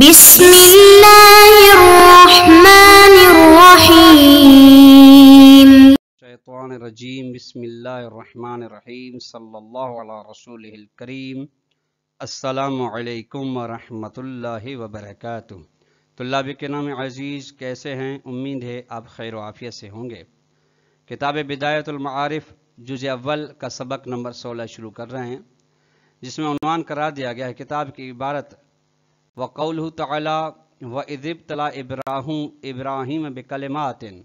بسم الله الرحمن الرحيم الشيطان الرجيم بسم الله الرحمن الرحيم صلى الله على رسوله الكريم السلام عليكم ورحمة الله وبركاته طلاب के नाम अजीज़ कैसे हैं उम्मीद है आप खैर आफियत से होंगे किताब बिदायतुलमारफ़ जुज़ अव्वल का सबक नंबर सोलह शुरू कर रहे हैं जिसमें उनवान करार दिया गया है किताब की इबारत वकौल तला व इज़ब तला इब्राहू इब्राहिम बिकलमातिन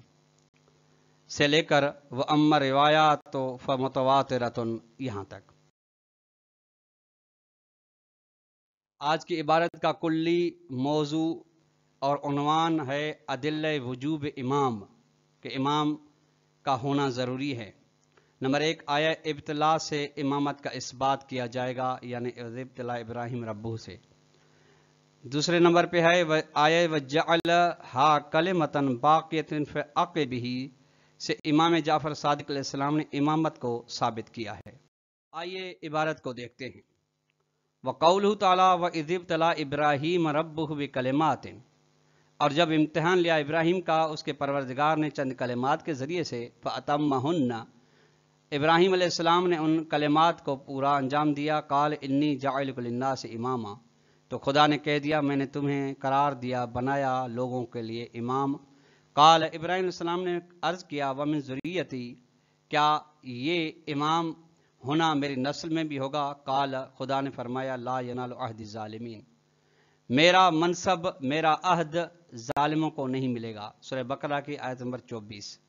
से लेकर व अम्मा रिवायात तो मतवात रतन यहाँ तक आज की इबारत का कुल्ली मौजू और अनवान है अदिल वजूब इमाम के इमाम का होना ज़रूरी है नंबर एक आया इब्तला से इमामत का इस्बात किया जाएगा यानी इब्तला इब्राहिम रब्बू से दूसरे नंबर पे है व आय व जल हा कले मतन बाक़ियतिन से इमाम जाफ़र सदक ने इमामत को साबित किया है आइए इबारत को देखते हैं वकौल तला व इजिब तला इब्राहिम रब कलमातिन और जब इम्तहान लिया इब्राहिम का उसके परवरदगार ने चंद कलेमात के ज़रिए से महन्ना इब्राहिम ने उन कलेमात को पूरा अंजाम दिया काल इन्नी जायलकन्ना से इमामा तो खुदा ने कह दिया मैंने तुम्हें करार दिया बनाया लोगों के लिए इमाम काल इब्राहिम ने अर्ज़ किया वमिन जरूरी क्या ये इमाम होना मेरी नस्ल में भी होगा काल खुदा ने फरमाया ला यनाल अहद ालमीन मेरा मनसब मेरा अहद ालमों को नहीं मिलेगा सुरह बकरा की आयत नंबर चौबीस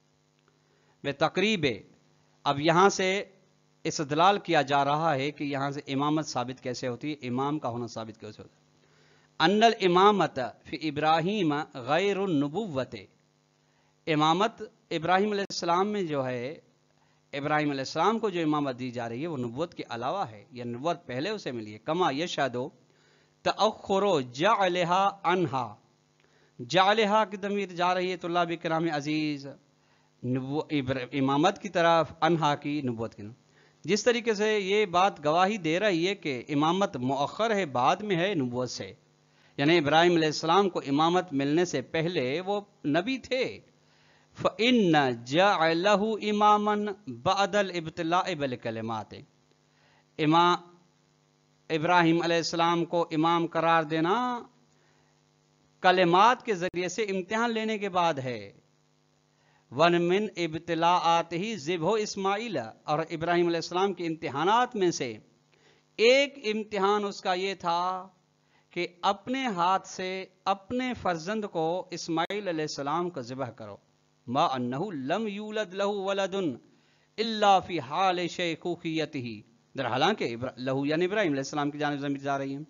बे तकरीब अब यहाँ से इसदलाल किया जा रहा है कि यहां से इमामत साबित कैसे होती है इमाम का होना साबित कैसे होता अनल इमामत फिर इब्राहिम गैर नबुवत इमामत इब्राहिम सलाम में जो है इब्राहिम सलाम को जो इमामत दी जा रही है वो नबुवत के अलावा है यह नबुवत पहले उसे मिली है कमा यह यशादो तखरो जाहा अनहा जाहा की तमीर जा रही है तो बिक्राम अजीज़ इमामत की तरफ अनहा की नबुवत की तरफ जिस तरीके से ये बात गवाही दे रही है कि इमामत मौखर है बाद में है नबूत से यानी इब्राहिम अलैहिस्सलाम को इमामत मिलने से पहले वो नबी थे इन जहू इमामन बदल इबतला बल कलमात इमाम इब्राहिम अलैहिस्सलाम को इमाम करार देना कलेमात के ज़रिए से इम्तहान लेने के बाद है वन मिन इब्तला आत ही जिबो इसमाइल और इब्राहिम अलैहिस्सलाम के इम्तहानात में से एक इम्तिहान उसका ये था कि अपने हाथ से अपने फर्जंद को इस्माइल अलैहिस्सलाम का ज़िबह करो मा अन्नहु लम यूलद लहु वलदुन इल्ला फी हाल शेखुखियत ही दर हालांकि लहू यानी इब्राहिम अलैहिस्सलाम की जानब जमीन जा रही है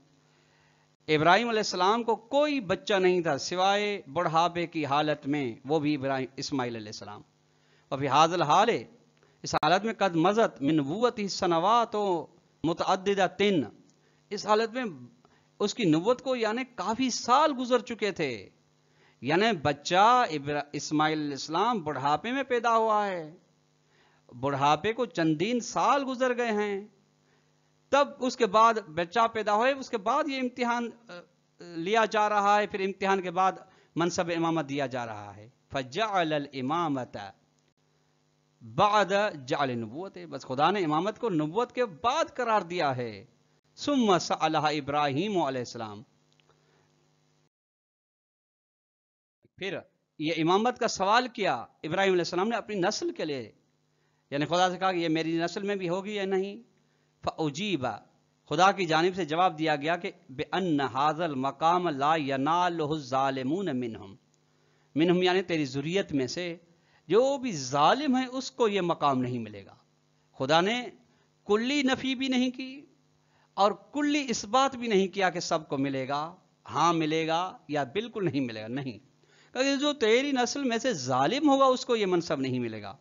इब्राहिम अलैहिस्सलाम को कोई बच्चा नहीं था सिवाय बुढ़ापे की हालत में वो भी इब्राहिम इसमाइल अलैहिस्सलाम और हाजल हाल इस हालत में कद मजत मिनबूत ही सनवात व तिन इस हालत में उसकी नबत को यानि काफ़ी साल गुजर चुके थे यानि बच्चा इस्माइल इस्लाम बुढ़ापे में पैदा हुआ है बुढ़ापे को चंदीन साल गुजर गए हैं तब उसके बाद बच्चा पैदा हो उसके बाद ये इम्तिहान लिया जा रहा है फिर इम्तिहान के बाद मनसब इमामत दिया जा रहा है फजाल इमामत बाद जाल नबूत बस खुदा ने इमामत को नबूत के बाद करार दिया है सुम इब्राहिम फिर ये इमामत का सवाल किया इब्राहिम ने अपनी नस्ल के लिए यानी खुदा से कहा कि ये मेरी नस्ल में भी होगी या नहीं फ़ीबा खुदा की जानब से जवाब दिया गया कि अन हाजल मकाम ला यनालमून मिनहम मिनहम यानी तेरी ज़ुरीत में से जो भी ालिम है उसको ये मकाम नहीं मिलेगा खुदा ने कुल्ली नफ़ी भी नहीं की और कुल्ली इस बात भी नहीं किया कि सबको मिलेगा हाँ मिलेगा या बिल्कुल नहीं मिलेगा नहीं क्योंकि जो तेरी नस्ल में से ालिम होगा उसको ये मनसब नहीं मिलेगा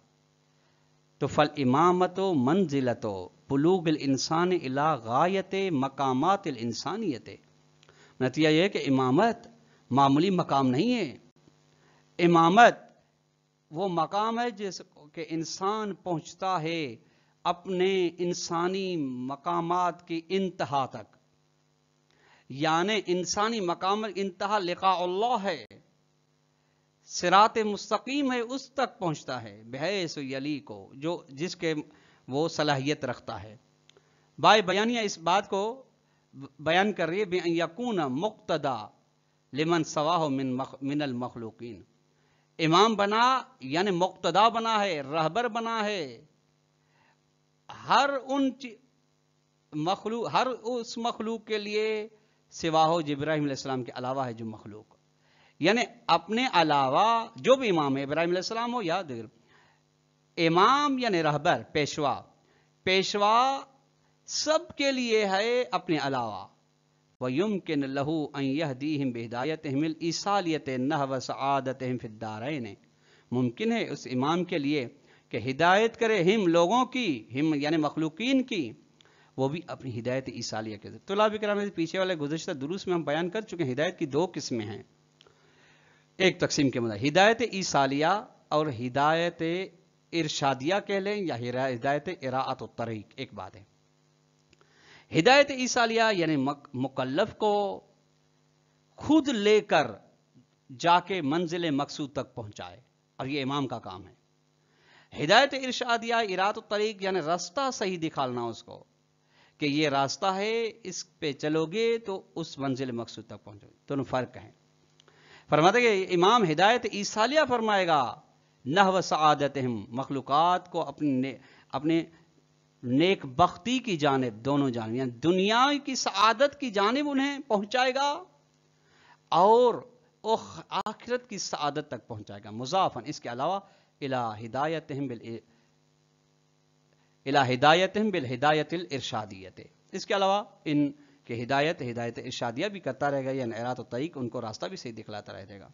तो फल इमामतो मंजिलतो बलूग इंसान इला गायत मकामात इंसानियत नतीजा यह कि इमामत मामूली मकाम नहीं है इमामत वो मकाम है जिस के इंसान पहुंचता है अपने इंसानी मकामात की इंतहा तक यानि इंसानी मकाम इंतहा लिकाल्ला है सिरात मुस्तकीम है उस तक पहुंचता है बहस यली को जो जिसके वो सलाहियत रखता है बाय बयानिया इस बात को बयान कर रही है यकून मुक्तदा लिमन सवाह मिन मख, मिनल मखलूकिन इमाम बना यानि मुक्तदा बना है रहबर बना है हर उन मखलू हर उस मखलूक के लिए सिवाहो इब्राहिम के अलावा है जो मखलूक यानी अपने अलावा जो भी इमाम है इब्राहिम हो या दिल इमाम यानी रहबर पेशवा पेशवा सब के लिए है अपने अलावा व युम के लहू अह दी हिम बदायत हिमिल ईसालियत नह व सदत हिम ने मुमकिन है उस इमाम के लिए कि हिदायत करे हिम लोगों की हिम यानी मखलूकिन की वो भी अपनी हिदायत ईसालिया के तुला तो भी पीछे वाले गुजशत दुरुस में हम बयान कर चुके हैं हिदायत की दो किस्में हैं एक तकसीम के मतलब हिदायत ईसालिया और हिदायत इर्शादिया कह लें या हिदायत इरात तरीक एक बात है हिदायत ईसालिया यानी मुकल्लफ को खुद लेकर जाके मंजिल मकसूद तक पहुंचाए और ये इमाम का काम है हिदायत इर्शादिया इरात तरीक यानी रास्ता सही दिखालना उसको कि ये रास्ता है इस पे चलोगे तो उस मंजिल मकसूद तक पहुंचोगे दोनों तो फर्क है फरमाते इमाम हिदायत ईसालिया फरमाएगा नह व मखलूक़ को अपने ने, अपने नेक बख्ती की जानब दोनों जानब यानी दुनिया की सदत की जानब उन्हें पहुंचाएगा और आखिरत की सदत तक पहुंचाएगा मुजाफन इसके अलावा इला हिदायत बिल इला हिदायत बिल हिदायत इर्शादियत इसके अलावा इनके हिदायत हिदायत इर्शादिया भी करता रहेगा या तो तरीक उनको रास्ता भी सही दिखलाता रहेगा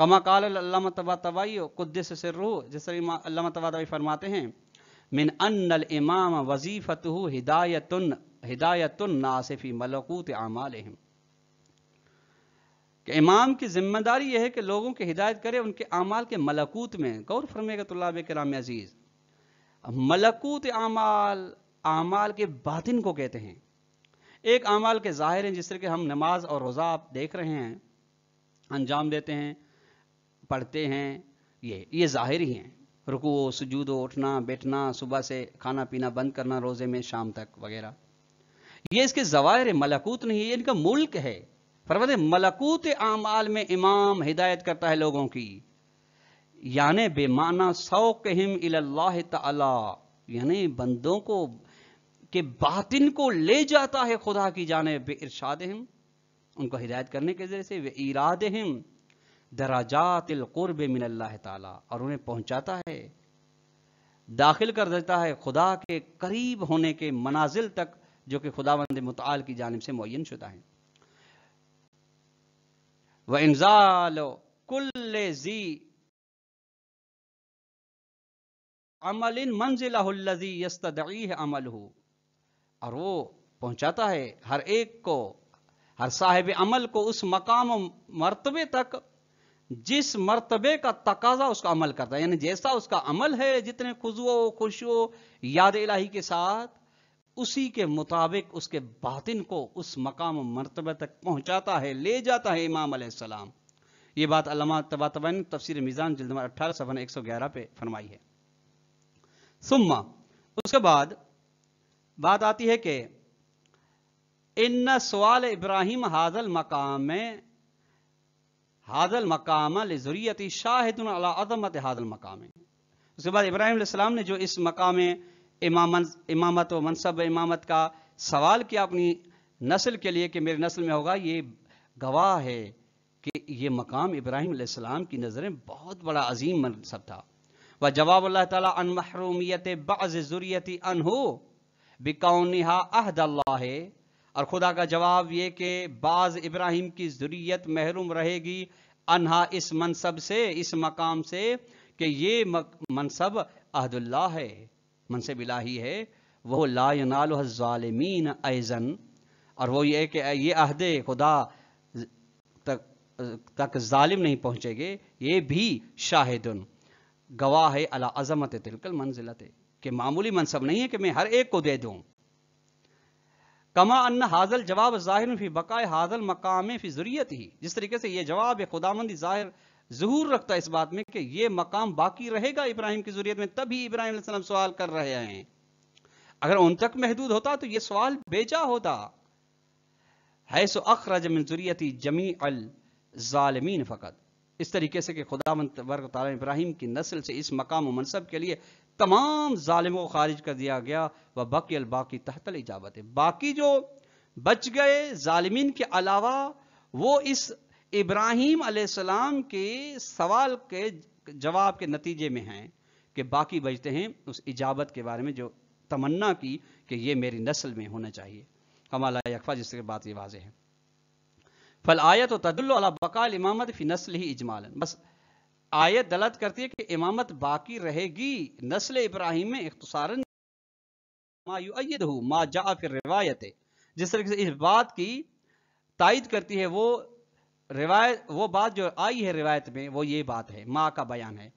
कमाकाल अल्लाह तबा तबाई कुद्दस से रूह जैसे अल्लाह तबा तबाई फरमाते हैं मिन अन इमाम वजीफ़त हिदायत हिदायत नासिफ़ी मलकूत आमाल कि इमाम की जिम्मेदारी यह है कि लोगों की हिदायत करे उनके अमाल के मलकूत में गौर फरमेगा तलाब कराम अजीज़ मलकूत अमाल अमाल के बातिन को कहते हैं एक अमाल के ज़ाहिर हैं जिस तरह के हम नमाज और रोज़ा आप देख रहे हैं अंजाम देते हैं पढ़ते हैं ये ये जाहिर ही हैं रुको सजूद उठना बैठना सुबह से खाना पीना बंद करना रोज़े में शाम तक वगैरह ये इसके जवायर मलकूत नहीं है इनका मुल्क है फरवद मलकूत आमाल में इमाम हिदायत करता है लोगों की यानि बेमाना सौ कहम ताला यानी बंदों को के बातिन को ले जाता है खुदा की बे इर्शाद हिम उनको हिदायत करने के जरिए से वे इराद हिम दराजात क़ुरब मिन अल्लाह ताला और उन्हें पहुंचाता है दाखिल कर देता है खुदा के करीब होने के मनाजिल तक जो कि खुदावंद मताल की जानब से मुन शुदा है व इंजाल कुल्ल जी अमल मंजिलजी यस्तदी अमल हो और वो पहुंचाता है हर एक को हर साहिब अमल को उस मकाम मरतबे तक जिस मर्तबे का तकाजा उसका अमल करता है यानी जैसा उसका अमल है जितने खुशो खुशो याद इलाही के साथ उसी के मुताबिक उसके बातिन को उस मकाम मरतबे तक पहुंचाता है ले जाता है इमाम सलाम ये बात अलामा तबा तफसर मिज़ान जल्द अट्ठारह सफन एक सौ ग्यारह पे फरमाई है सुम्मा उसके बाद बात आती है कि इन सवाल इब्राहिम हाजल मकाम में हादल मकाम ज़ुरियत शाहिद अलादमत हादल मकाम उसके बाद इब्राहिम ने जो इस मकाम इमामत व मनसब इमामत का सवाल किया अपनी नस्ल के लिए कि मेरी नस्ल में होगा ये गवाह है कि ये मकाम इब्राहिम की नज़र में बहुत बड़ा अजीम मनसब था वह जवाब अल्लाह ताला अन महरूमियत बाज़ ज़ुरियत अनहो बिकाउनहा अहद और खुदा का जवाब ये कि बाज़ इब्राहिम की ज़रूरीत महरूम रहेगी अनहा इस मनसब से इस मकाम से कि ये मनसब अहदुल्ला है मनसब इलाही है वह लाजालमीन ऐज़न और वो ये कि ये अहद खुदा तक तक ालिम नहीं पहुँचेगे ये भी शाहिदन गवाह है अला अजमत तिलकल मंजिलत कि मामूली मनसब नहीं है कि मैं हर एक को दे दूँ कमा अन्न हाजल जवाब ज़ाहिर फी बकाए हाजल मकाम फी ज़रूरीत ही जिस तरीके से यह जवाब खुदामंदी ज़ाहिर जहूर रखता है इस बात में कि यह मकाम बाकी रहेगा इब्राहिम की जरूरत में तभी इब्राहिम सवाल कर रहे हैं अगर उन तक महदूद होता तो यह सवाल बेचा होता है सो अखरज मंजूरीती जमी अल जालमीन फ़कत इस तरीके से कि खुदा वर्ग इब्राहिम की नस्ल से इस मकाम मनसब के लिए तमाम जालिम को खारिज कर दिया गया वह बाकी अलबाकी तहतल इजाबत बाकी जो बच गए जालिमिन के अलावा वो इस इब्राहिम आसमाम के सवाल के जवाब के नतीजे में हैं कि बाकी बचते हैं उस इजाबत के बारे में जो तमन्ना की कि ये मेरी नस्ल में होना चाहिए कमाला यकफा जिसके बात ये वाजे है फल आयत तो तदुल्ल बकाल इमामत फ़ी नस्ल ही इजमालन बस आयत दलत करती है कि इमामत बाकी रहेगी नस्ल इब्राहिम में इख्तसारन मा जा फिर रिवायत जिस तरीके से इस बात की तायद करती है वो रिवायत वो बात जो आई है रिवायत में वो ये बात है माँ का बयान है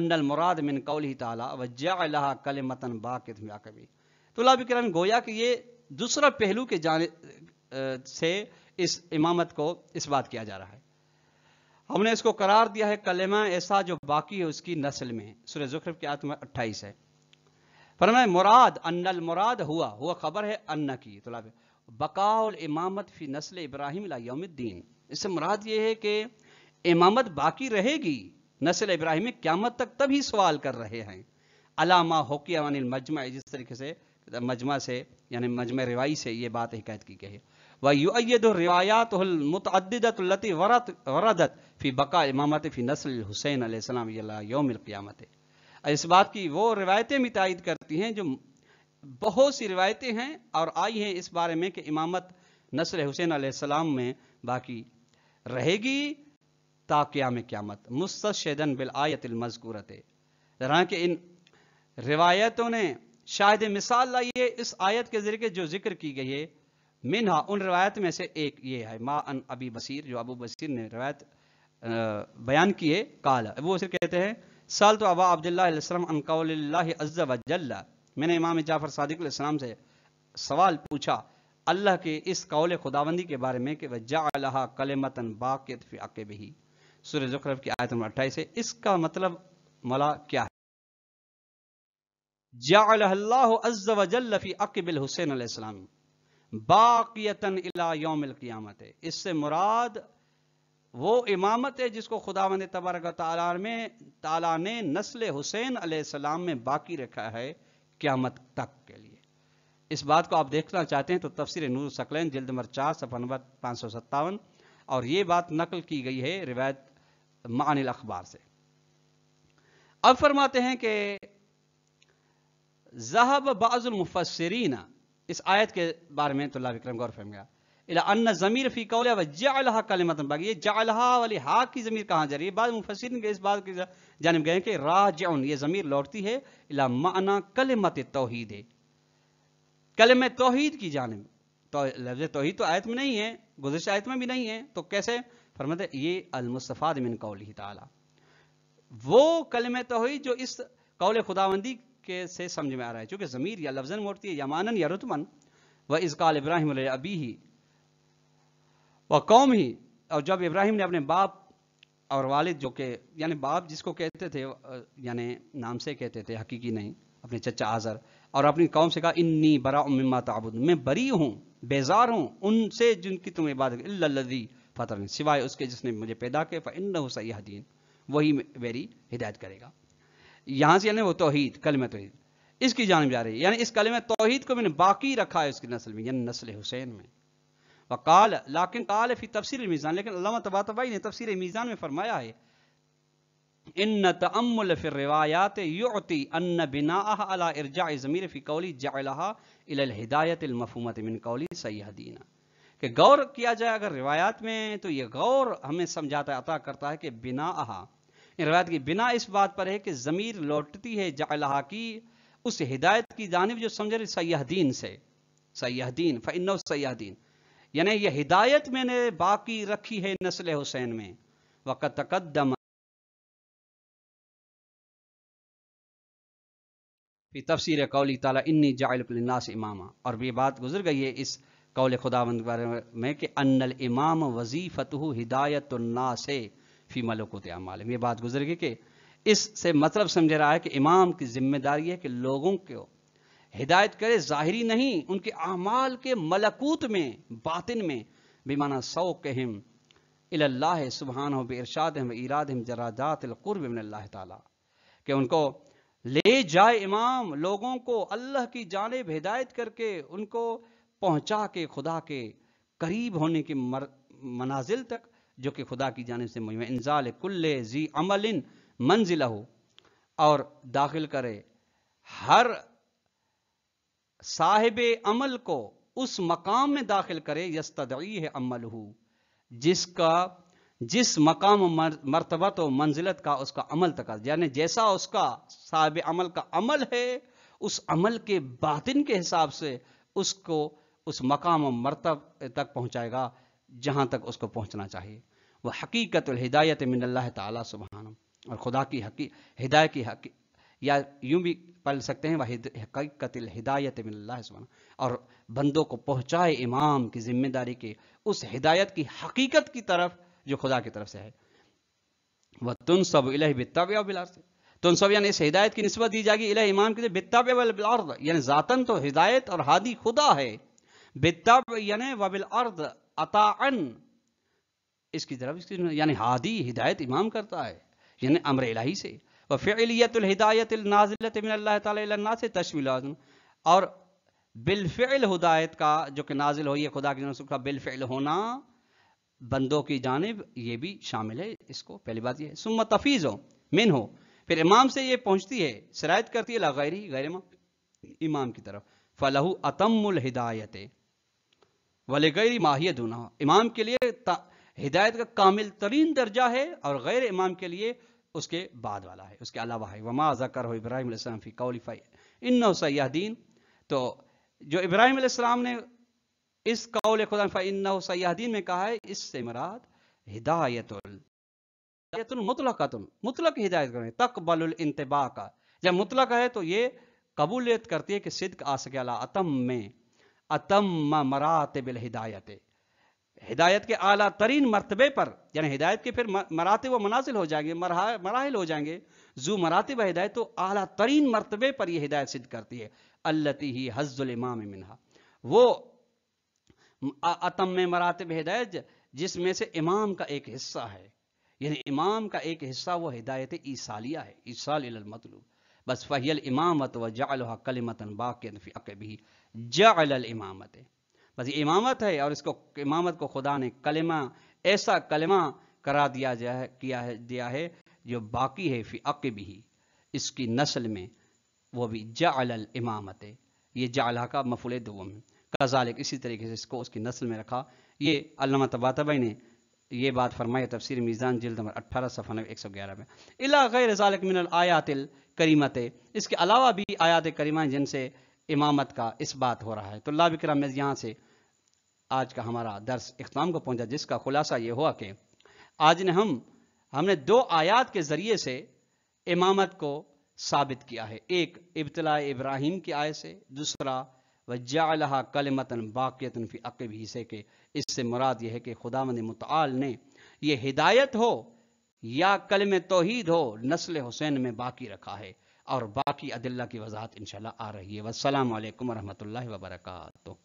अन्नल मुराद मिन कौल ही ताला वजह कल मतन बाक़त कभी तो करम गोया कि ये दूसरा पहलू के जाने से इस इमामत को इस बात किया जा रहा है हमने इसको करार दिया है कलेमा ऐसा जो बाकी है उसकी नस्ल में सुर जुखर की आत्मा अट्ठाईस है फरमाए मुराद अन्नल मुराद हुआ हुआ खबर है अन्न की तो बकाउल इमामत फी नस्ल इब्राहिम यौमद्दीन इससे मुराद ये है कि इमामत बाकी रहेगी नस्ल इब्राहिम में क्यामत तक तभी सवाल कर रहे हैं अलामा होकिया मजमा जिस तरीके से मजमा से यानी मजमा रिवाई से ये बात हिकायत की गई है वयुद रिवायात मतदती वरत वरदत फ़ी बका इमामत फ़ी नसल हुसैन आसलम योमक़ियामत इस बात की वो रिवायतें भी तायद करती हैं जो बहुत सी रिवायतें हैं और आई हैं इस बारे में कि इमामत नसर हुसैन आसलम में बाकी रहेगी ताक़्याम क्यामत मुस्तन बिल आयतिल मजकूरत हालांकि इन रिवायतों ने शायद मिसाल लाई है इस आयत के ज़रिए जो जिक्र की गई है मिनहा उन रवायत में से एक ये है मा अन अबी बसीर जो अबू बसीर ने रवायत बयान किए काला वो उसे कहते हैं साल तो अबा अब्दुल्लाम अनकौल्लाज़ वजल्ला मैंने इमाम जाफ़र सदक़्लाम से सवाल पूछा अल्लाह के इस कौल खुदाबंदी के बारे में कि वजह कलमतन बाक़त फ़ियाक़ बही सुर ज़ुखरफ की आयत नंबर अट्ठाईस है इसका मतलब मला क्या है जाफी अकबिल हुसैन बाकियतन इला योमिल क़ियामत है इससे मुराद वो इमामत है जिसको खुदा ने तबारक ताला में ताला ने नस्ल हुसैन सलाम में बाकी रखा है क़्यामत तक के लिए इस बात को आप देखना चाहते हैं तो तफसर नूर सकलैन जल्द नंबर चार सफा नंबर पाँच सौ सत्तावन और ये बात नकल की गई है रिवायत मानिल अखबार से अब फरमाते हैं कि जहब बाज़ुल मुफसरीना इस आयत के बारे में तो विक्रम गौर फहम गया ज़मीर फ़ी व बाकी ये वाली हा की ज़मीर कहाँ जा रही है बाद इस बात की जानब गए कि ये ज़मीर लौटती है इला माना है की जानब तो लफ्ज़ तो आयत में नहीं है गुजशत आयत में भी नहीं है तो कैसे फरमत ये मिन कौल ताला वो कलम तोहद जो इस कौल खुदाबंदी के से समझ में आ रहा है क्योंकि ज़मीर या लफजन मोड़ती है यमानन या रुतमन व इसकाल इब्राहिम अबी ही व कौम ही और जब इब्राहिम ने अपने बाप और वालिद जो के यानी बाप जिसको कहते थे यानी नाम से कहते थे हकीकी नहीं अपने चचा आज़र और अपनी कौम से कहा इन्नी बरा उम्मा ताबुद मैं बरी हूँ बेजार हूँ उनसे जिनकी तुम इबादत फतर सिवाय उसके जिसने मुझे पैदा किया इन सही वही मेरी हिदायत करेगा यहां से यानी वो तोहहीद कलम तोहहीद इसकी जान जा रही है यानी इस कलम तोहहीद को मैंने बाकी रखा है उसकी नस्ल में यानी नस्ल हुसैन में वकाल लाकिन काल फी तफसर मीज़ान लेकिन अलामा तबातबाई ने तफसर मीज़ान में फरमाया है इन तमल फिर रिवायात युति अन बिना अला इरजा ज़मीर फ़ी कौली जहा हिदायत मफहमत मिन कौली सयादीना कि गौर किया जाए अगर रिवायात में तो ये गौर हमें समझाता अता करता है कि बिना आहा रवायत की बिना इस बात पर है कि ज़मीर लौटती है जहा की उस हिदायत की जानब जो समझ रही सयाहदीन से सयाहदीन फिन सयाहदीन यानी यह हिदायत मैंने बाकी रखी है नस्ल हुसैन में वक़्त तफसर कौली ताला इन्नी जायलनास इमामा और ये बात गुजर गई है इस कौल खुदा के बारे में कि अनल इमाम वजीफ़त नास है फी मलकुत मालूम ये बात गुजर गई कि इससे मतलब समझ रहा है कि इमाम की जिम्मेदारी है कि लोगों को हिदायत करे जाहिरी नहीं उनके अमाल के मलकूत में बातिन में बेमाना सौ कहम अल्लाह सुबहान हो बरशाद हम इराद हम जरादात तला कि उनको ले जाए इमाम लोगों को अल्लाह की जानब हिदायत करके उनको पहुंचा के खुदा के करीब होने के मर, मनाजिल तक जो कि खुदा की जानब से मुहिम इंजाल कुल्ल जी अमलिन मंजिला हो और दाखिल करे हर साहिब अमल को उस मकाम में दाखिल करे यस्तदई है अमल हो जिसका जिस मकाम मरतबत व तो मंजिलत का उसका अमल तक यानी जैसा उसका साहब अमल का अमल है उस अमल के बातिन के हिसाब से उसको उस मकाम मरतब तक पहुंचाएगा जहाँ तक उसको पहुँचना चाहिए वह हकीकत हिदायत मिन तला सुबहान और खुदा की हकी हिदायत की हकी या यूं भी पढ़ सकते हैं वह हकीकत हिदायत मिन सुबहान और बंदों को पहुँचाए इमाम की जिम्मेदारी के उस हिदायत की हकीकत की तरफ जो खुदा की तरफ से है वह तुन सब इलह बिताव्या बिलार से तो सब यानी इस हिदायत की नस्बत दी जाएगी इला इमाम के बित्ताब वबिल अर्द यानी ज़ातन तो हिदायत और हादी खुदा है बिताब यानी वबिल अर्द अताअन इसकी तरफ इसकी यानी हादी हिदायत इमाम करता है यानी अमर इलाही से व फ़िलियतहिदायत नाजिलत मिनल्ला तला से तशमिल और बिलफ़िल हिदायत का जो कि नाजिल हो ये खुदा की जानब का बिलफ़िल होना बंदों की जानब ये भी शामिल है इसको पहली बात यह है सुम तफीज़ हो मिन हो फिर इमाम से ये पहुंचती है शरात करती है ला गैर गैर इमाम की तरफ फ़लहू अतमुल हिदायतें वाले गैर माहिय दूना इमाम के लिए हिदायत का कामिल तरीन दर्जा है और गैर इमाम के लिए उसके बाद वाला है उसके अलावा है वमा जकर हो इब्राहिम फ़ी कौलीफाई इन सयादीन तो जो इब्राहिम ने इस कौल खुदा इन सयादीन में कहा है इससे मराद हिदायतुल मुतलकतुल मुतलक हिदायत करें तकबल इंतबा का जब मुतलक है तो ये कबूलियत करती है कि सिद्क आ सके अला आतम में अतम मरात बिल हिदायत हिदायत के आला तरीन मरतबे पर यानी हिदायत के फिर मराते व मनासिल हो जाएंगे मरहा मराहल हो जाएंगे जू व हिदायत तो आला तरीन मरतबे पर यह हिदायत सिद्ध करती है अल्लती ही हज़ुल इमाम मिनहा वो अतम मरातब हिदायत जिसमें से इमाम का एक हिस्सा है यानी इमाम का एक हिस्सा वो हिदायत ईसालिया है ईसाल मतलूब बस फ़हियल इमामत व जाल कलिमतन बाक़ी अकबी जाल इमामत बस ये इमामत है और इसको इमामत को खुदा ने कलमा ऐसा कलमा करा दिया जाए किया है दिया है जो बाकी है फ़ी अकबी इसकी नस्ल में वो भी जाल इमामत ये जाला का मफुल दुम कजालिक इसी तरीके से इसको उसकी नस्ल में रखा ये अलामा तबातबई ने ये बात फरमाई तफसर मीज़ान जिल नंबर अठारह सफ़ा एक सौ ग्यारह में अला गैर मिनल आयातिल करीमत इसके अलावा भी आयात करीमा जिनसे इमामत का इस बात हो रहा है तो ला बिक्रम यहाँ से आज का हमारा दर्स इख्ताम को पहुँचा जिसका खुलासा ये हुआ कि आज ने हम हमने दो आयात के ज़रिए से इमामत को साबित किया है एक इब्तला इब्राहिम की आय से दूसरा कल कलमतन बाक़ियतन फ़ी अकब हिस्से के इससे मुराद यह है कि खुदा मंद मताल ने यह हिदायत हो या कलम तोहद हो नस्ल हुसैन में बाकी रखा है और बाकी अदिल्ला की वजाहत इन आ रही है वसलम वरहमल वबरकू